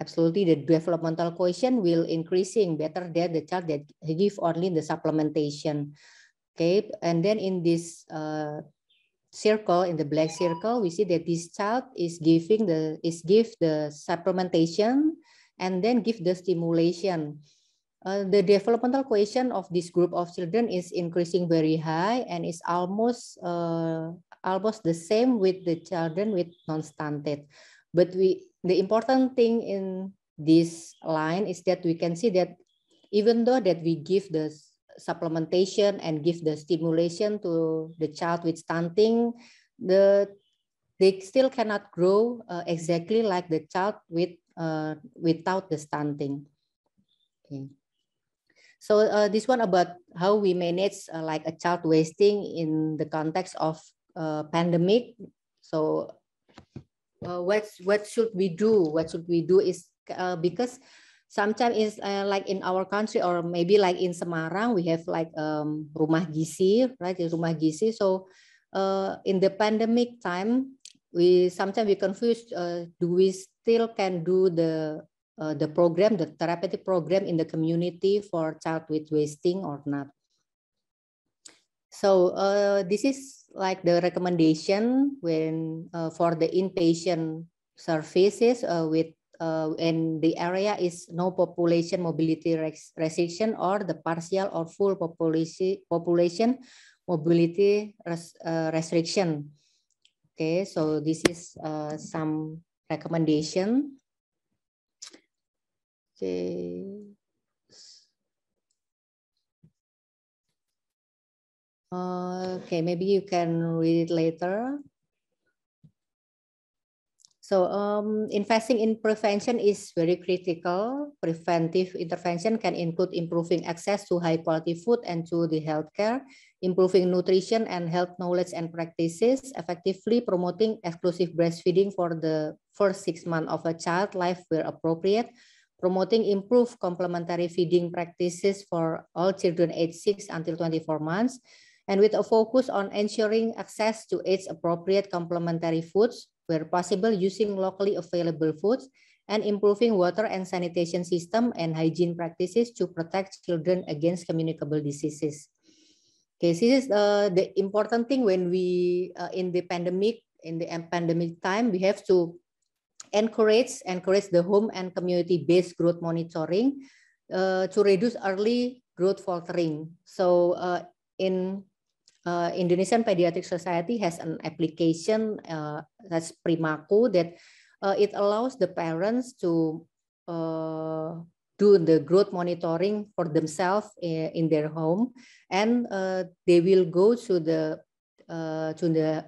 absolutely the developmental quotient will increasing better than the child that give only the supplementation. Okay, and then in this uh, circle, in the black circle, we see that this child is giving the is give the supplementation and then give the stimulation. Uh, the developmental quotient of this group of children is increasing very high and is almost uh, almost the same with the children with non-stunted. But we the important thing in this line is that we can see that even though that we give the supplementation and give the stimulation to the child with stunting, the they still cannot grow uh, exactly like the child with uh, without the stunting. Okay. So uh, this one about how we manage uh, like a child wasting in the context of uh, pandemic. So uh, what what should we do? What should we do is uh, because sometimes is uh, like in our country or maybe like in Semarang we have like um, rumah gizi, right? Rumah gizi. So uh, in the pandemic time, we sometimes we confused. Uh, do we still can do the uh, the program, the therapeutic program in the community for child with wasting or not? So uh, this is like the recommendation when uh, for the inpatient services uh, with uh, and the area is no population mobility restriction or the partial or full population population mobility res, uh, restriction. Okay, so this is uh, some recommendation. Okay. Uh, okay, maybe you can read it later. So um, investing in prevention is very critical. Preventive intervention can include improving access to high quality food and to the healthcare, improving nutrition and health knowledge and practices, effectively promoting exclusive breastfeeding for the first six months of a child life where appropriate, promoting improved complementary feeding practices for all children age six until 24 months, and with a focus on ensuring access to age-appropriate complementary foods where possible using locally available foods and improving water and sanitation system and hygiene practices to protect children against communicable diseases. Okay, so this is uh, the important thing when we, uh, in the pandemic, in the pandemic time, we have to encourage, encourage the home and community-based growth monitoring uh, to reduce early growth faltering. So uh, in uh, Indonesian Pediatric Society has an application uh, that's Primaku that uh, it allows the parents to uh, do the growth monitoring for themselves in, their home, and uh, they will go to the uh, to the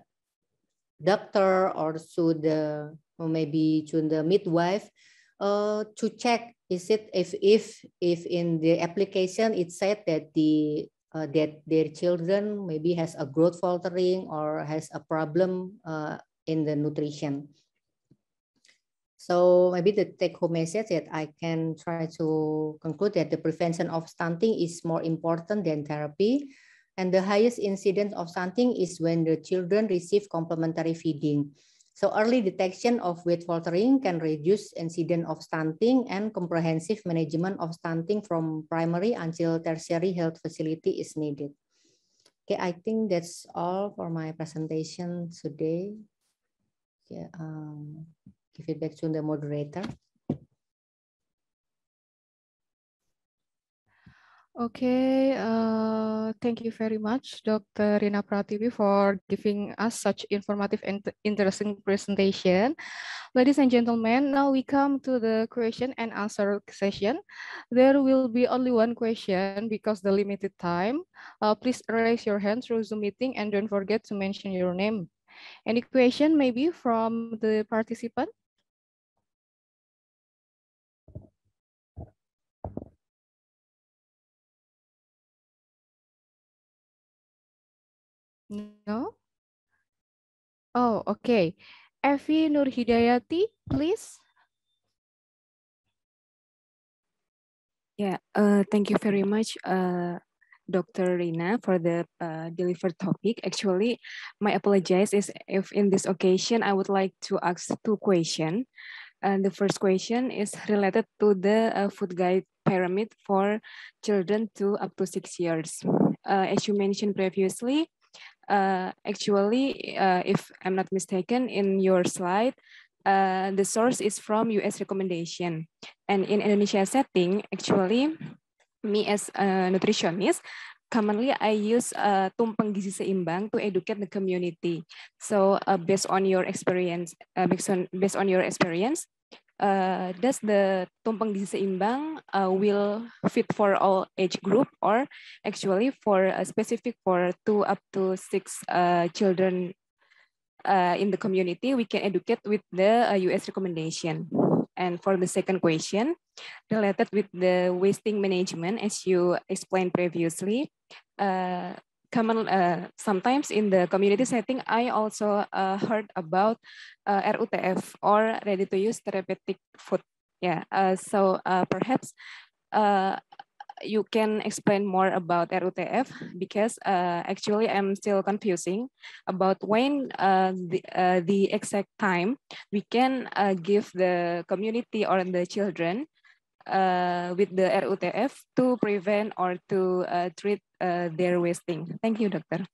doctor or to the or maybe to the midwife uh, to check is it if if if in the application it said that the uh, that their children maybe has a growth faltering or has a problem uh, in the nutrition. So maybe the take home message that I can try to conclude that the prevention of stunting is more important than therapy. And the highest incidence of stunting is when the children receive complementary feeding. So early detection of weight faltering can reduce incident of stunting and comprehensive management of stunting from primary until tertiary health facility is needed. Okay, I think that's all for my presentation today. Okay, um, give it back to the moderator. Okay, uh, thank you very much, Dr. Rina Prativi, for giving us such informative and interesting presentation. Ladies and gentlemen, now we come to the question and answer session. There will be only one question because the limited time. Uh, please raise your hand through the meeting and don't forget to mention your name. Any question maybe from the participant? No? Oh, okay. Evi Nur Hidayati, please. Yeah, uh, thank you very much, uh, Dr. Rina, for the uh, delivered topic. Actually, my apologize is if in this occasion, I would like to ask two questions. Uh, the first question is related to the uh, food guide pyramid for children to up to six years. Uh, as you mentioned previously, uh, actually, uh, if I'm not mistaken, in your slide, uh, the source is from US recommendation. And in Indonesia setting, actually, me as a nutritionist, commonly I use uh, tumpeng gizi seimbang to educate the community. So uh, based on your experience, uh, based on based on your experience, uh, does the tumpeng diseimbang uh, will fit for all age group or actually for a uh, specific for two up to six uh, children uh, in the community, we can educate with the uh, US recommendation. And for the second question, related with the wasting management, as you explained previously, uh, common uh, sometimes in the community setting, I also uh, heard about uh, RUTF or ready-to-use therapeutic food. Yeah, uh, so uh, perhaps uh, you can explain more about RUTF because actually I'm still confusing about when the, the exact time we can give the community or the children uh, with the RUTF to prevent or to uh, treat uh, their wasting. Thank you, doctor.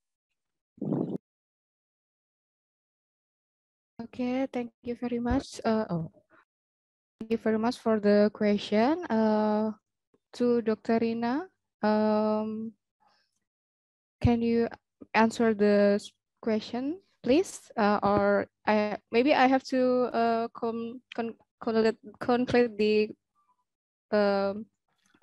Okay, thank you very much. Uh, oh. Thank you very much for the question. Uh, to Dr. Rina, um, can you answer the question, please? Uh, or I, maybe I have to uh, come con, con, complete the um,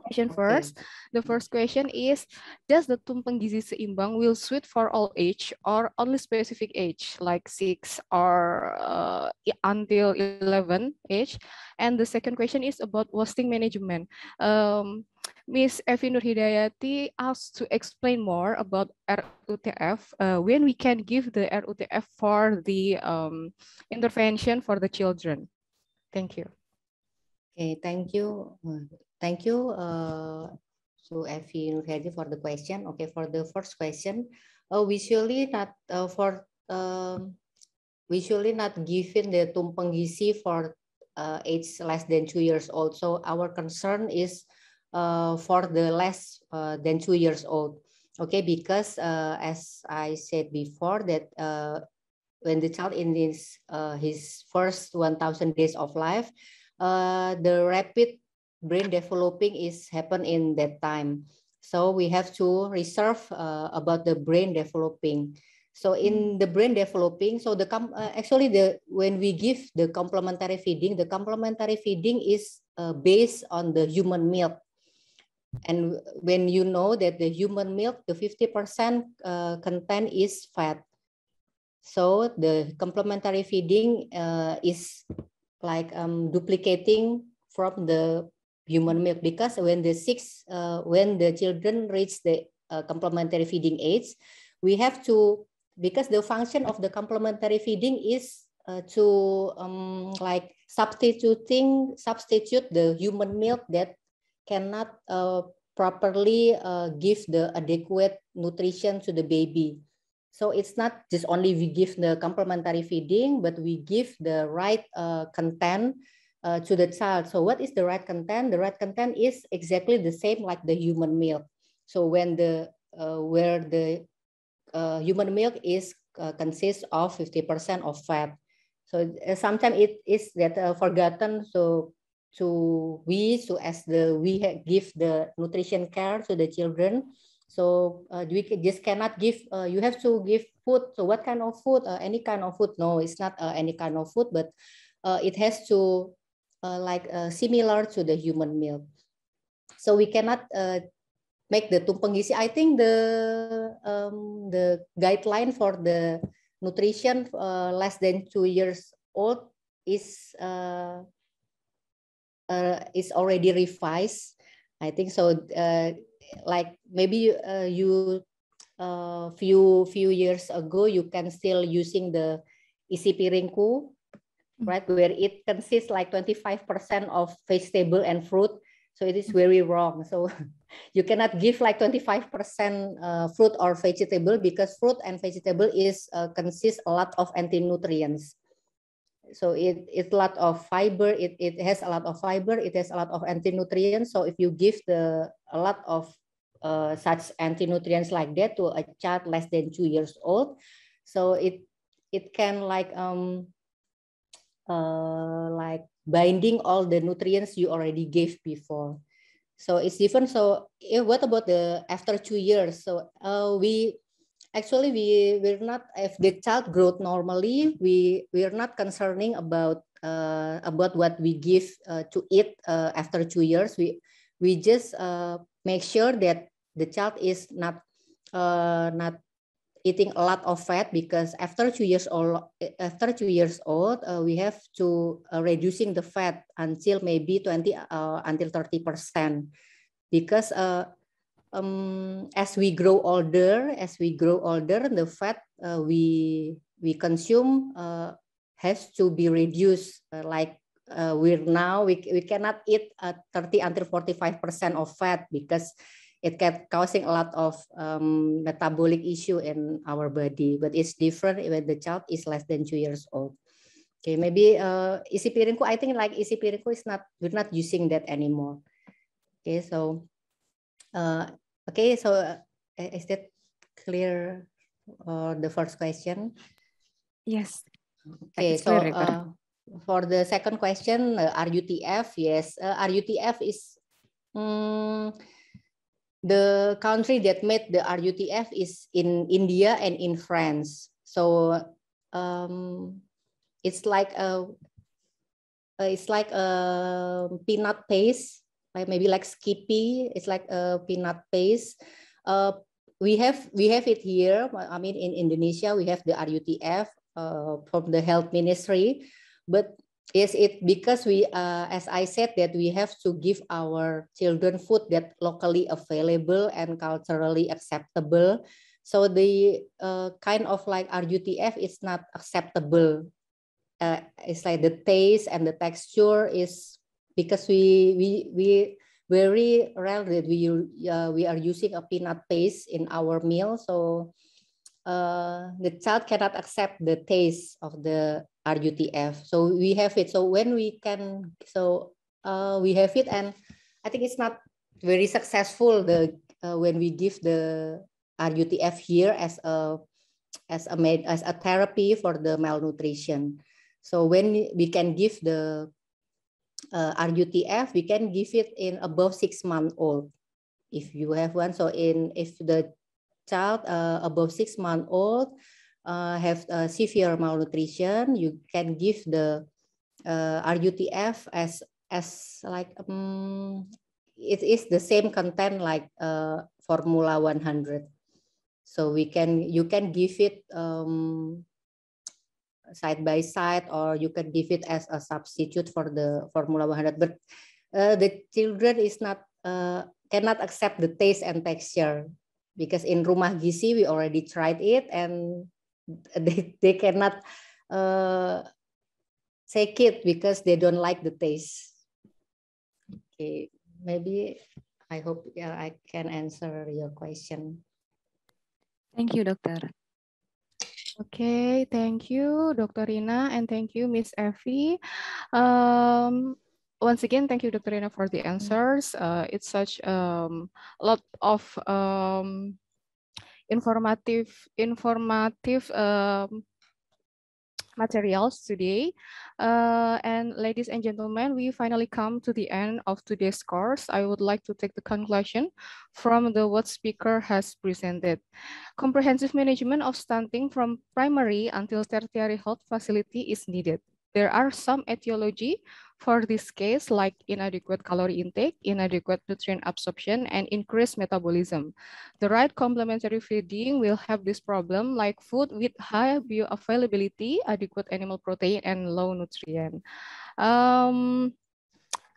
question first. The first question is, does the tumpeng gizi seimbang will suit for all age or only specific age, like six or uh, until 11 age? And the second question is about wasting management. Um, Ms. Evi Nurhidayati asked to explain more about RUTF, uh, when we can give the RUTF for the um, intervention for the children. Thank you. Okay, thank you. Uh, thank you. Uh, so Effie Nurhadi for the question. Okay, for the first question, uh, visually not uh, for um, visually not given the tumpeng gizi for uh, age less than two years old. So our concern is uh, for the less uh, than two years old. Okay, because uh, as I said before that uh, when the child in his, uh, his first 1,000 days of life, uh, the rapid brain developing is happen in that time. So we have to reserve uh, about the brain developing. So in hmm. the brain developing, so the com uh, actually the when we give the complementary feeding, the complementary feeding is uh, based on the human milk. And when you know that the human milk, the 50% uh, content is fat. So the complementary feeding uh, is like um, duplicating from the human milk because when the six uh, when the children reach the uh, complementary feeding age we have to because the function of the complementary feeding is uh, to um, like substituting substitute the human milk that cannot uh, properly uh, give the adequate nutrition to the baby so it's not just only we give the complementary feeding, but we give the right uh, content uh, to the child. So what is the right content? The right content is exactly the same like the human milk. So when the uh, where the uh, human milk is uh, consists of 50% of fat. So uh, sometimes it is that forgotten. So to we, so as the we give the nutrition care to the children, so uh, we just cannot give, uh, you have to give food. So what kind of food? Uh, any kind of food? No, it's not uh, any kind of food, but uh, it has to uh, like similar to the human milk. So we cannot make the tumpengisi. I think the, um, the guideline for the nutrition less than two years old is, is already revised. I think so. Uh, like maybe uh, you uh, few few years ago you can still using the ECP Ringku, mm. right? Where it consists like 25% of vegetable and fruit. So it is very wrong. So [laughs] you cannot give like 25% uh, fruit or vegetable because fruit and vegetable is uh, consists a lot of anti-nutrients so it it's a lot of fiber it, it has a lot of fiber it has a lot of anti-nutrients so if you give the a lot of uh, such anti-nutrients like that to a child less than two years old so it it can like um uh, like binding all the nutrients you already gave before so it's different so if, eh, what about the after two years so uh, we actually we we're not the child growth normally we we're not concerning about uh, about what we give uh, to eat uh, after two years we we just uh, make sure that the child is not uh, not eating a lot of fat because after two years old after two years old uh, we have to reducing the fat until maybe 20 until 30 percent because um, as we grow older, as we grow older, the fat uh, we we consume uh, has to be reduced. Uh, like uh, we're now, we we cannot eat uh, 30 until 45 percent of fat because it can causing a lot of um, metabolic issue in our body. But it's different when the child is less than two years old. Okay, maybe uh, isi piringku. I think like isi piringku is not we're not using that anymore. Okay, so uh, okay, so uh, is that clear for uh, the first question? Yes. Okay, so uh, for the second question, uh, RUTF, yes, uh, RUTF is um, the country that made the RUTF is in India and in France. So um, it's like a uh, it's like a peanut paste like maybe like Skippy. It's like a peanut paste. Uh, we have we have it here. I mean, in Indonesia, we have the RUTF uh, from the health ministry, but is it because we, uh, as I said, that we have to give our children food that locally available and culturally acceptable. So the uh, kind of like RUTF is not acceptable. Uh, it's like the taste and the texture is because we we we very rarely we uh, we are using a peanut paste in our meal, so uh, the child cannot accept the taste of the RUTF. So we have it. So when we can, so uh, we have it, and I think it's not very successful the uh, when we give the RUTF here as a as a med, as a therapy for the malnutrition. So when we can give the uh, RUTF, we can give it in above six month old. If you have one, so in if the child uh, above six month old uh, have uh, severe malnutrition, you can give the uh, RUTF as as like um, it is the same content like uh, Formula 100. So we can you can give it um, side by side or you can give it as a substitute for the formula 100 but uh, the children is not uh, cannot accept the taste and texture because in rumah gizi we already tried it and [laughs] they, they cannot uh, take it because they don't like the taste okay maybe i hope yeah, i can answer your question thank you doctor Okay, thank you, Dr. Rina, and thank you, Miss Effie. Um, once again, thank you, Dr. Rina, for the mm-hmm. answers. Uh, it's such um, a lot of um, informative, informative um, materials today. Uh, and ladies and gentlemen, we finally come to the end of today's course. I would like to take the conclusion from the what speaker has presented. Comprehensive management of stunting from primary until tertiary health facility is needed. There are some etiology for this case, like inadequate calorie intake, inadequate nutrient absorption, and increased metabolism. The right complementary feeding will have this problem like food with high bioavailability, adequate animal protein, and low nutrient. Um,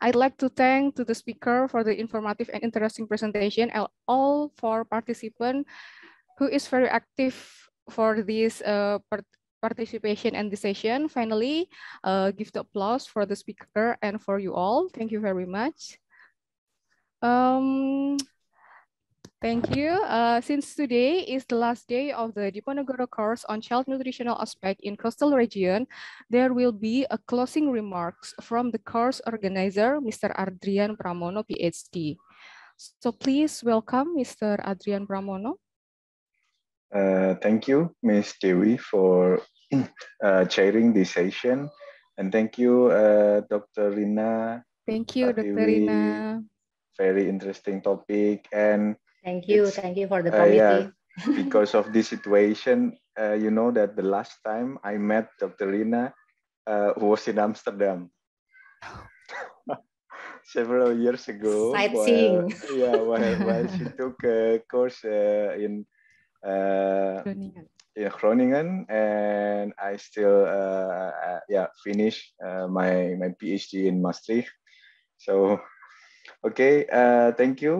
I'd like to thank to the speaker for the informative and interesting presentation and all four participants who is very active for this uh, participation and session. Finally, uh, give the applause for the speaker and for you all. Thank you very much. Um, Thank you. Uh, since today is the last day of the Diponegoro course on child nutritional aspect in coastal region, there will be a closing remarks from the course organizer, Mr. Adrian Pramono, PhD. So please welcome Mr. Adrian Pramono. Uh, thank you, Ms. Dewi, for [clears throat] uh, chairing this session. And thank you, uh, Dr. Rina. Thank you, Dr. Rina. Very interesting topic. And thank you. Thank you for the uh, committee. Yeah, [laughs] because of this situation, uh, you know that the last time I met Dr. Rina was in Amsterdam. [laughs] Several years ago. Sightseeing. yeah, while, while she [laughs] took a course in uh, Groningen. yeah, Groningen, and I still uh, uh yeah finish uh, my my PhD in Maastricht. So, okay, uh, thank you.